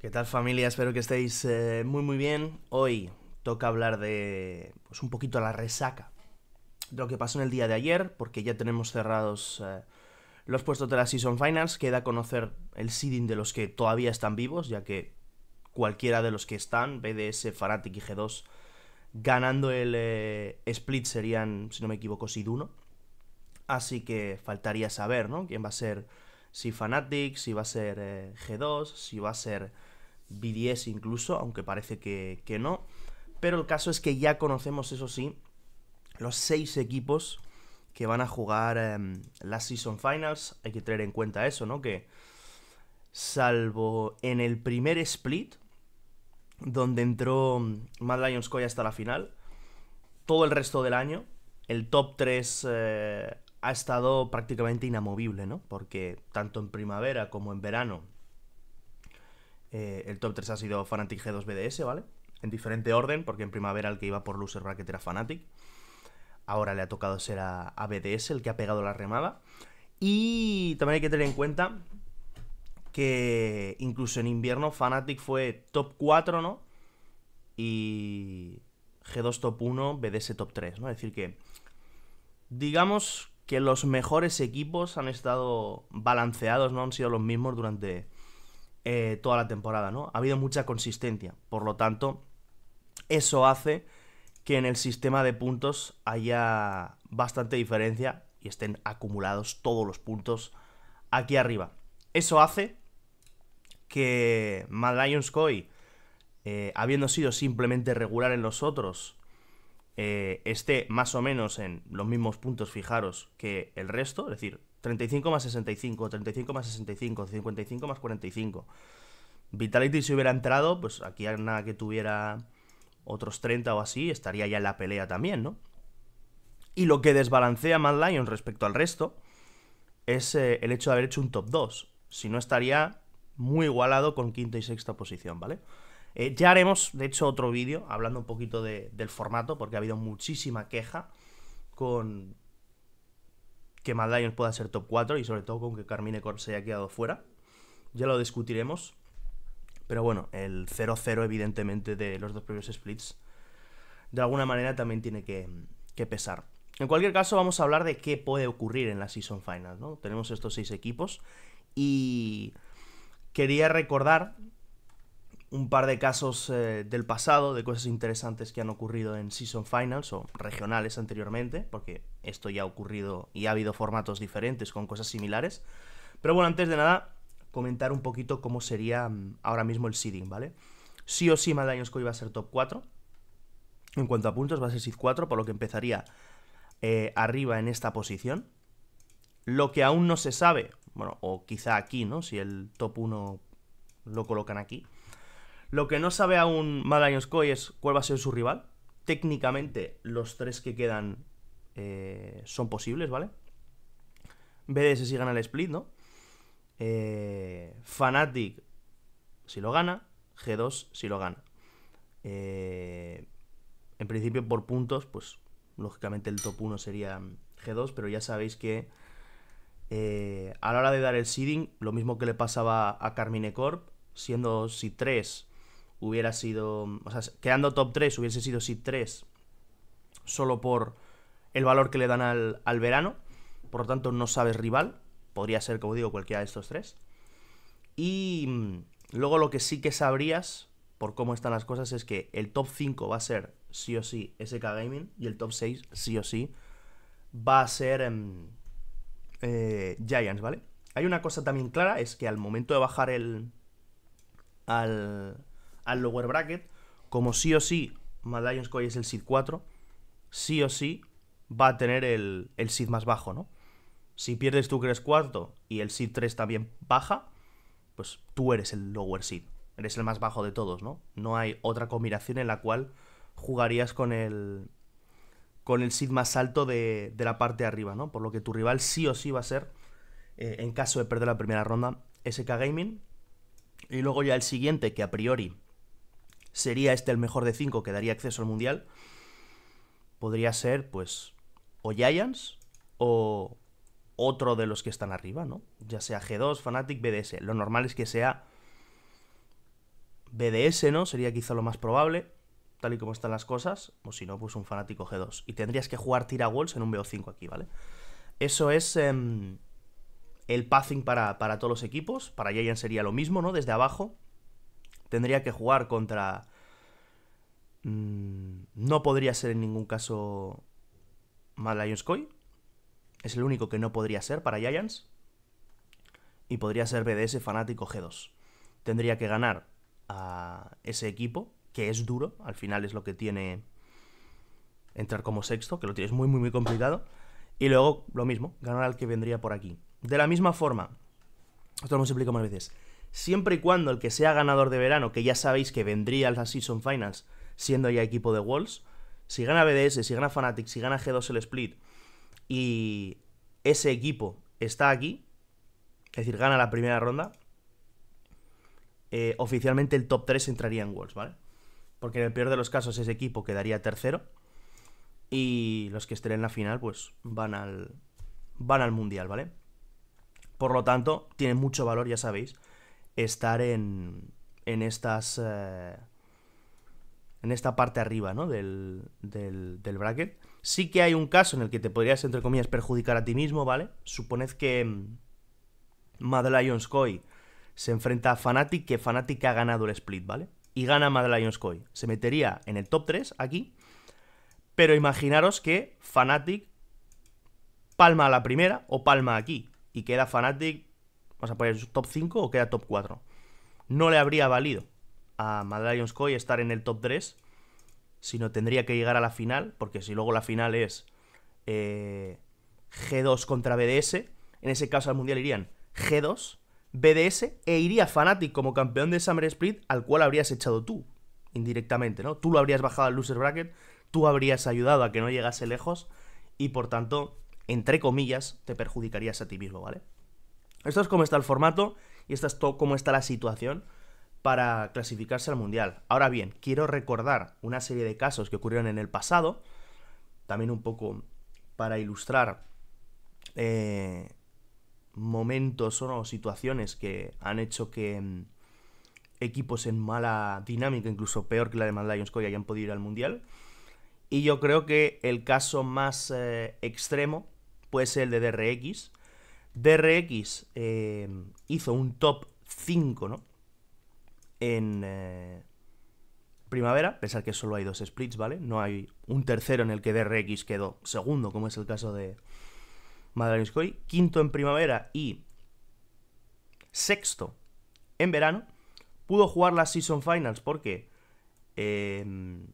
¿Qué tal familia? Espero que estéis eh, muy muy bien. Hoy toca hablar de pues, un poquito la resaca de lo que pasó en el día de ayer, porque ya tenemos cerrados eh, los puestos de la Season Finals. Queda conocer el seeding de los que todavía están vivos, ya que cualquiera de los que están, BDS, Fanatic y G2, ganando el eh, split serían, si no me equivoco, seed 1. Así que faltaría saber, ¿no? ¿Quién va a ser si Fnatic, si va a ser eh, G2, si va a ser BDS incluso, aunque parece que, no. Pero el caso es que ya conocemos, eso sí, los seis equipos que van a jugar em, la las Season Finals. Hay que tener en cuenta eso, ¿no? Que salvo en el primer split, donde entró mm, Mad Lions hasta la final, todo el resto del año, el top 3 ha estado prácticamente inamovible, ¿no? Porque tanto en primavera como en verano eh, el top 3 ha sido Fanatic G2 BDS, ¿vale? En diferente orden, porque en primavera el que iba por Loser Bracket era Fanatic. Ahora le ha tocado ser a, a BDS el que ha pegado la remada. Y también hay que tener en cuenta que incluso en invierno Fanatic fue top 4, ¿no? Y G2 top 1, BDS top 3, ¿no? Es decir que digamos que los mejores equipos han estado balanceados, no han sido los mismos durante eh, toda la temporada, ¿no? Ha habido mucha consistencia, por lo tanto, eso hace que en el sistema de puntos haya bastante diferencia y estén acumulados todos los puntos aquí arriba. Eso hace que Mad Lions Koi, eh, habiendo sido simplemente regular en los otros, eh, esté más o menos en los mismos puntos, fijaros, que el resto, es decir, 35 más 65, 35 más 65, 55 más 45. Vitality si hubiera entrado, pues aquí nada que tuviera otros 30 o así, estaría ya en la pelea también, ¿no? Y lo que desbalancea a Lion respecto al resto es eh, el hecho de haber hecho un top 2. Si no, estaría muy igualado con quinta y sexta posición, ¿vale? Eh, ya haremos, de hecho, otro vídeo hablando un poquito del formato, porque ha habido muchísima queja con que Mad pueda ser top 4 y sobre todo con que Carmine Corse se haya quedado fuera. Ya lo discutiremos. Pero bueno, el 0-0 evidentemente de los dos previos splits de alguna manera también tiene que, que, pesar. En cualquier caso, vamos a hablar de qué puede ocurrir en la Season Final, ¿no? Tenemos estos seis equipos y quería recordar un par de casos eh, del pasado, de cosas interesantes que han ocurrido en Season Finals o regionales anteriormente, porque esto ya ha ocurrido y ha habido formatos diferentes con cosas similares. Pero bueno, antes de nada, comentar un poquito cómo sería mm, ahora mismo el seeding, ¿vale? Sí o sí, Maldañosco iba a ser top 4. En cuanto a puntos, va a ser seed 4, por lo que empezaría eh, arriba en esta posición. Lo que aún no se sabe, bueno, o quizá aquí, ¿no? Si el top 1 lo colocan aquí lo que no sabe aún Mad es cuál va a ser su rival. Técnicamente, los tres que quedan eh, son posibles, ¿vale? BDS si gana el split, ¿no? Fanatic, eh, Fnatic si lo gana, G2 si lo gana. Eh, en principio, por puntos, pues lógicamente el top 1 sería G2, pero ya sabéis que a la hora de dar el seeding, lo mismo que le pasaba a Carmine Corp, siendo si 3 hubiera sido. O sea, quedando top 3 hubiese sido sí 3 solo por el valor que le dan al, verano. Por lo tanto, no sabes rival. Podría ser, como digo, cualquiera de estos tres. Y mm, luego lo que sí que sabrías, por cómo están las cosas, es que el top 5 va a ser sí o sí SK Gaming y el top 6 sí o sí va a ser em, eh, Giants, ¿vale? Hay una cosa también clara, es que al momento de bajar el... al, al lower bracket, como sí o sí Mad Lions es el seed 4, sí o sí va a tener el, el seed más bajo, ¿no? Si pierdes tú que eres cuarto y el seed 3 también baja, pues tú eres el lower seed, eres el más bajo de todos, ¿no? No hay otra combinación en la cual jugarías con el con el seed más alto de, la parte de arriba, ¿no? Por lo que tu rival sí o sí va a ser, eh, en caso de perder la primera ronda, SK Gaming. Y luego ya el siguiente, que a priori sería este el mejor de 5 que daría acceso al Mundial, podría ser, pues, o Giants o otro de los que están arriba, ¿no? Ya sea G2, Fnatic, BDS. Lo normal es que sea BDS, ¿no? Sería quizá lo más probable, tal y como están las cosas. O si no, pues un fanático G2. Y tendrías que jugar Tira Walls en un BO5 aquí, ¿vale? Eso es em, el pathing para, para todos los equipos. Para Giants sería lo mismo, ¿no? Desde abajo. Tendría que jugar contra... Mm, no podría ser en ningún caso Mad Lions Es el único que no podría ser para Giants. Y podría ser BDS Fanático G2. Tendría que ganar a ese equipo, que es duro. Al final es lo que tiene entrar como sexto, que lo tienes muy, muy, muy complicado. Y luego, lo mismo, ganar al que vendría por aquí. De la misma forma, esto lo hemos explicado más veces siempre y cuando el que sea ganador de verano, que ya sabéis que vendría a la Season Finals siendo ya equipo de Wolves, si gana BDS, si gana Fnatic, si gana G2 el Split y ese equipo está aquí, es decir, gana la primera ronda, eh, oficialmente el top 3 entraría en Wolves, ¿vale? Porque en el peor de los casos ese equipo quedaría tercero y los que estén en la final pues van al, van al Mundial, ¿vale? Por lo tanto, tiene mucho valor, ya sabéis, estar en, en estas... Eh, en esta parte arriba, ¿no? Del, del, del, bracket. Sí que hay un caso en el que te podrías, entre comillas, perjudicar a ti mismo, ¿vale? Suponed que mm, Mad Lions se enfrenta a Fnatic, que Fnatic ha ganado el split, ¿vale? Y gana Mad Lions Se metería en el top 3 aquí. Pero imaginaros que Fnatic palma a la primera o palma aquí. Y queda Fnatic ¿Vas a poner pues, top 5 o queda top 4? No le habría valido a Lions Coy estar en el top 3, sino tendría que llegar a la final, porque si luego la final es eh, G2 contra BDS, en ese caso al mundial irían G2, BDS e iría Fnatic como campeón de Summer Split, al cual habrías echado tú, indirectamente, ¿no? Tú lo habrías bajado al loser bracket, tú habrías ayudado a que no llegase lejos y por tanto, entre comillas, te perjudicarías a ti mismo, ¿vale? Esto es cómo está el formato y esto es cómo está la situación para clasificarse al Mundial. Ahora bien, quiero recordar una serie de casos que ocurrieron en el pasado, también un poco para ilustrar eh, momentos o situaciones que han hecho que mm, equipos en mala dinámica, incluso peor que la de Mad Lions Coy, hayan podido ir al Mundial. Y yo creo que el caso más eh, extremo puede ser el de DRX, DRX em, hizo un top 5, ¿no? En eh, primavera, pensar que solo hay dos splits, ¿vale? No hay un tercero en el que DRX quedó segundo, como es el caso de Madalensky, quinto en primavera y sexto en verano. Pudo jugar la Season Finals porque em,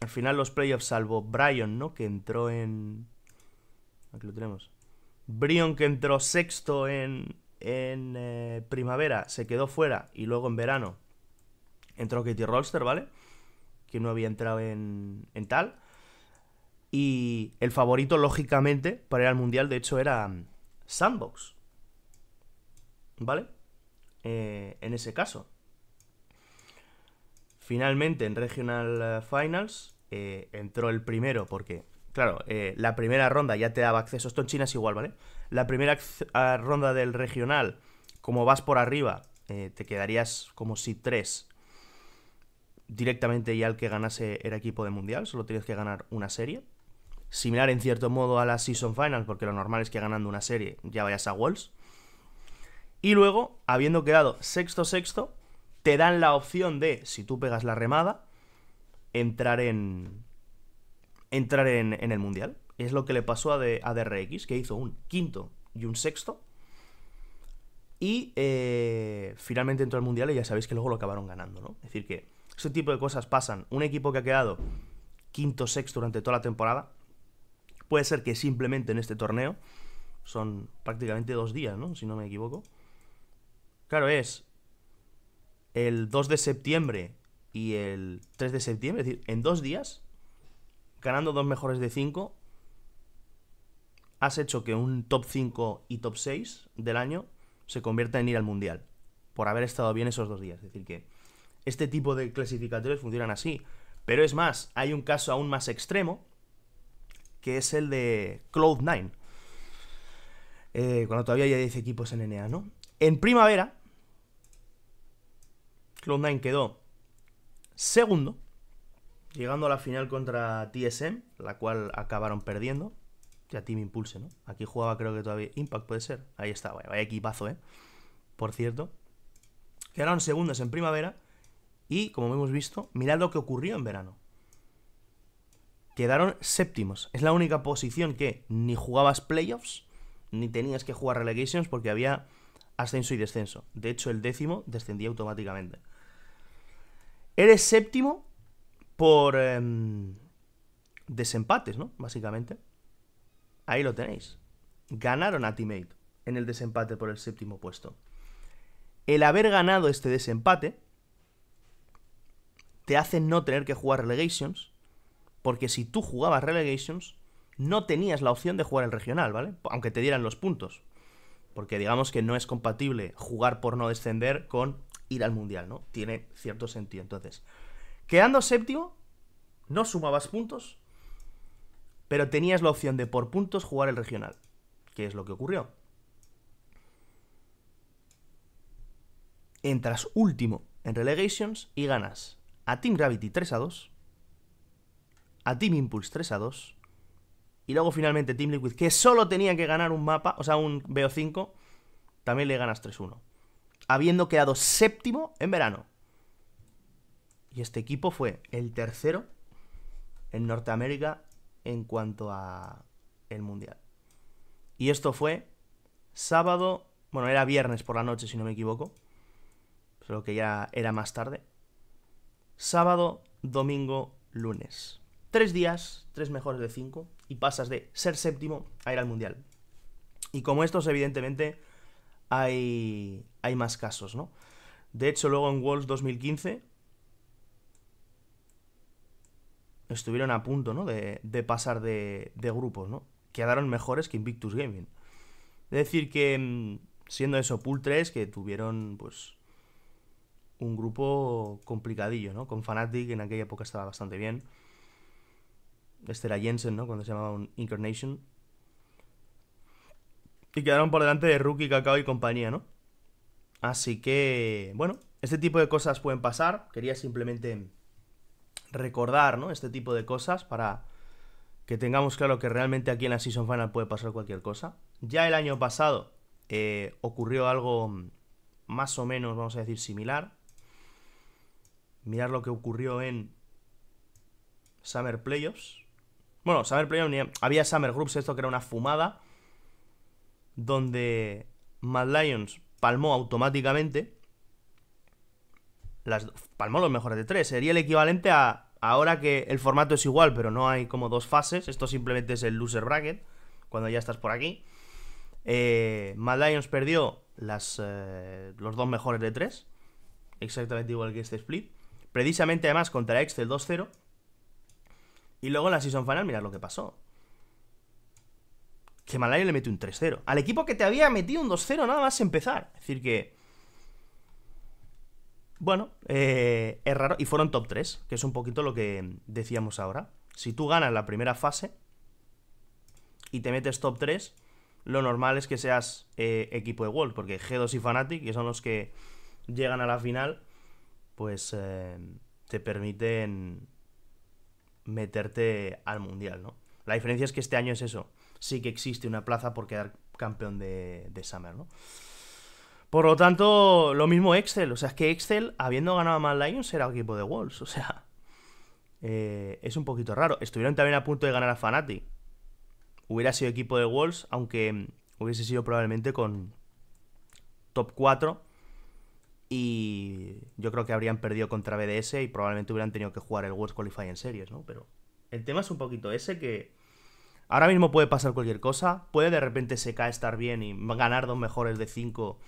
al final los playoffs, salvo Bryan, ¿no? Que entró en... Aquí lo tenemos. Brion, que entró sexto en, en eh, primavera, se quedó fuera y luego en verano entró Katie Rolster, ¿vale? Que no había entrado en, en tal. Y el favorito, lógicamente, para ir al mundial, de hecho, era mm, Sandbox. ¿Vale? Eh, en ese caso. Finalmente, en Regional eh, Finals, entró el primero porque claro, eh, la primera ronda ya te daba acceso, esto en China es igual, ¿vale? La primera ronda del regional, como vas por arriba, eh, te quedarías como si tres directamente ya el que ganase era equipo de mundial, solo tienes que ganar una serie. Similar en cierto modo a la Season Final, porque lo normal es que ganando una serie ya vayas a Worlds. Y luego, habiendo quedado sexto-sexto, te dan la opción de, si tú pegas la remada, entrar en, entrar en, el Mundial. Es lo que le pasó a, de, DRX, que hizo un quinto y un sexto. Y eh, finalmente entró al Mundial y ya sabéis que luego lo acabaron ganando, ¿no? Es decir, que ese tipo de cosas pasan. Un equipo que ha quedado quinto, sexto durante toda la temporada, puede ser que simplemente en este torneo, son prácticamente dos días, ¿no? Si no me equivoco. Claro, es el 2 de septiembre y el 3 de septiembre, es decir, en dos días ganando dos mejores de cinco, has hecho que un top 5 y top 6 del año se convierta en ir al mundial, por haber estado bien esos dos días. Es decir, que este tipo de clasificatorios funcionan así. Pero es más, hay un caso aún más extremo, que es el de Cloud9. Eh, cuando todavía hay 10 equipos en NA, ¿no? En primavera, Cloud9 quedó segundo Llegando a la final contra TSM, la cual acabaron perdiendo. Ya Team Impulse, ¿no? Aquí jugaba creo que todavía Impact puede ser. Ahí está, vaya, equipazo, ¿eh? Por cierto. Quedaron segundos en primavera. Y, como hemos visto, mirad lo que ocurrió en verano. Quedaron séptimos. Es la única posición que ni jugabas playoffs, ni tenías que jugar relegations porque había ascenso y descenso. De hecho, el décimo descendía automáticamente. Eres séptimo por em, desempates, ¿no? Básicamente. Ahí lo tenéis. Ganaron a Teammate en el desempate por el séptimo puesto. El haber ganado este desempate te hace no tener que jugar relegations, porque si tú jugabas relegations, no tenías la opción de jugar el regional, ¿vale? Aunque te dieran los puntos. Porque digamos que no es compatible jugar por no descender con ir al mundial, ¿no? Tiene cierto sentido. Entonces, Quedando séptimo, no sumabas puntos, pero tenías la opción de por puntos jugar el regional, que es lo que ocurrió. Entras último en relegations y ganas a Team Gravity 3 a 2, a Team Impulse 3 a 2, y luego finalmente Team Liquid, que solo tenía que ganar un mapa, o sea, un BO5, también le ganas 3-1. Habiendo quedado séptimo en verano. Y este equipo fue el tercero en Norteamérica en cuanto a el Mundial. Y esto fue sábado, bueno, era viernes por la noche si no me equivoco, solo que ya era más tarde. Sábado, domingo, lunes. Tres días, tres mejores de cinco, y pasas de ser séptimo a ir al Mundial. Y como estos, evidentemente, hay, hay más casos, ¿no? De hecho, luego en Worlds 2015 estuvieron a punto ¿no? de, de pasar de, de, grupos, ¿no? Quedaron mejores que Invictus Gaming. Es decir, que mm, siendo eso, Pool 3, que tuvieron pues un grupo complicadillo, ¿no? Con Fnatic en aquella época estaba bastante bien. Este era Jensen, ¿no? Cuando se llamaba un Incarnation. Y quedaron por delante de Rookie, Cacao y compañía, ¿no? Así que, bueno, este tipo de cosas pueden pasar. Quería simplemente recordar este tipo de cosas para que tengamos claro que realmente aquí en la Season Final puede pasar cualquier cosa. Ya el año pasado eh, ocurrió algo más o menos, vamos a decir, similar. Mirar lo que ocurrió en Summer Playoffs. Bueno, Summer Playoffs, había Summer Groups, esto que era una fumada, donde Mad Lions palmó automáticamente las palmó los mejores de tres. Sería el equivalente a ahora que el formato es igual, pero no hay como dos fases. Esto simplemente es el loser bracket, cuando ya estás por aquí. Eh, Mad Lions perdió las, eh, los dos mejores de tres, exactamente igual que este split. Precisamente además contra Excel 2-0. Y luego en la Season Final, mirad lo que pasó. Que Mad Lions le metió un 3-0. Al equipo que te había metido un 2-0 nada más empezar. Es decir que bueno, eh, es raro. Y fueron top 3, que es un poquito lo que decíamos ahora. Si tú ganas la primera fase y te metes top 3, lo normal es que seas eh, equipo de World, porque G2 y Fnatic, que son los que llegan a la final, pues eh, te permiten meterte al mundial, ¿no? La diferencia es que este año es eso. Sí que existe una plaza por quedar campeón de, de Summer, ¿no? Por lo tanto, lo mismo Excel. O sea, es que Excel, habiendo ganado a Mad Lions, era equipo de Wolves. O sea, eh, es un poquito raro. Estuvieron también a punto de ganar a Fanati. Hubiera sido equipo de Wolves, aunque hubiese sido probablemente con top 4. Y yo creo que habrían perdido contra BDS y probablemente hubieran tenido que jugar el qualify en Series, ¿no? Pero el tema es un poquito ese que ahora mismo puede pasar cualquier cosa. Puede de repente cae estar bien y ganar dos mejores de 5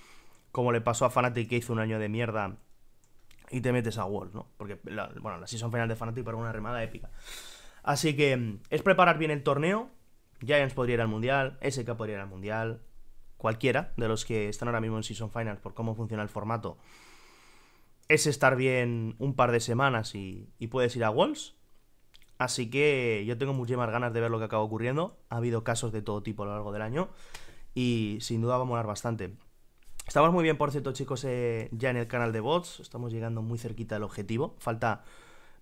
como le pasó a Fnatic que hizo un año de mierda y te metes a Worlds ¿no? Porque la, bueno, la season final de Fnatic para una remada épica. Así que mm, es preparar bien el torneo. Giants podría ir al Mundial, SK podría ir al Mundial, cualquiera de los que están ahora mismo en Season Finals por cómo funciona el formato. Es estar bien un par de semanas y, puedes ir a Walls. Así que yo tengo muchísimas ganas de ver lo que acaba ocurriendo. Ha habido casos de todo tipo a lo largo del año y sin duda va a molar bastante. Estamos muy bien, por cierto, chicos, eh, ya en el canal de bots. Estamos llegando muy cerquita al objetivo. Falta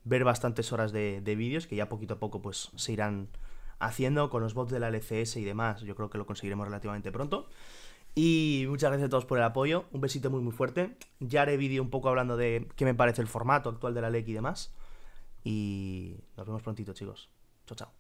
ver bastantes horas de, vídeos que ya poquito a poco pues se irán haciendo con los bots de la LCS y demás. Yo creo que lo conseguiremos relativamente pronto. Y muchas gracias a todos por el apoyo. Un besito muy muy fuerte. Ya haré vídeo un poco hablando de qué me parece el formato actual de la LEC y demás. Y nos vemos prontito, chicos. Chao, chao.